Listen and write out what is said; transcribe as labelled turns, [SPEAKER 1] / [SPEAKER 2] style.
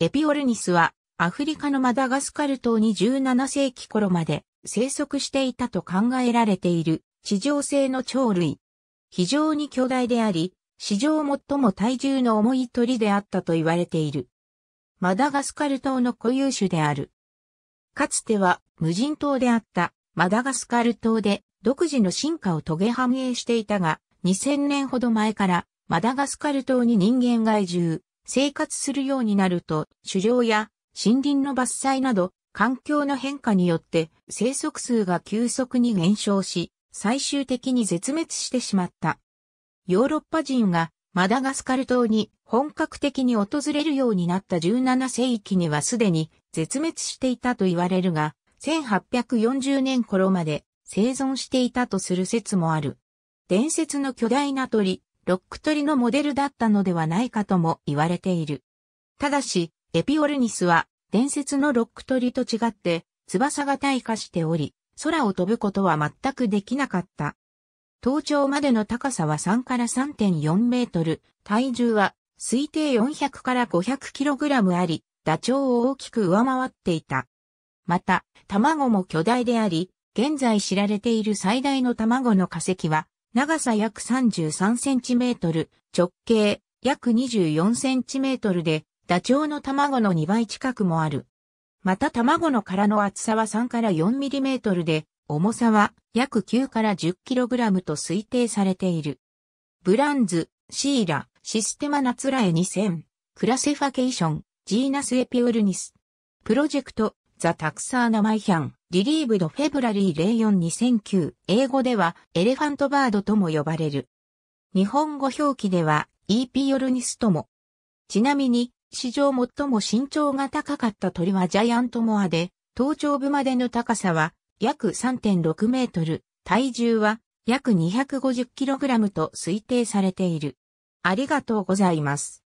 [SPEAKER 1] エピオルニスはアフリカのマダガスカル島に17世紀頃まで生息していたと考えられている地上性の鳥類。非常に巨大であり、史上最も体重の重い鳥であったと言われている。マダガスカル島の固有種である。かつては無人島であったマダガスカル島で独自の進化を遂げ繁栄していたが、2000年ほど前からマダガスカル島に人間が移住。生活するようになると、狩猟や森林の伐採など、環境の変化によって生息数が急速に減少し、最終的に絶滅してしまった。ヨーロッパ人がマダガスカル島に本格的に訪れるようになった17世紀にはすでに絶滅していたと言われるが、1840年頃まで生存していたとする説もある。伝説の巨大な鳥、ロック取りのモデルだったのではないかとも言われている。ただし、エピオルニスは伝説のロック取りと違って翼が退化しており、空を飛ぶことは全くできなかった。頭頂までの高さは3から3.4メートル、体重は推定400から500キログラムあり、ダチョウを大きく上回っていた。また、卵も巨大であり、現在知られている最大の卵の化石は、長さ約33センチメートル、直径約24センチメートルで、ダチョウの卵の2倍近くもある。また卵の殻の厚さは3から4ミリメートルで、重さは約9から10キログラムと推定されている。ブランズ、シーラ、システマナツラエ2000、クラセファケーション、ジーナスエピオルニス。プロジェクト、ザ・タクサーナマイヒャン。リリーブドフェブラリー042009、英語ではエレファントバードとも呼ばれる。日本語表記では EP ヨルニスとも。ちなみに、史上最も身長が高かった鳥はジャイアントモアで、頭頂部までの高さは約3.6メートル、体重は約2 5 0ラムと推定されている。ありがとうございます。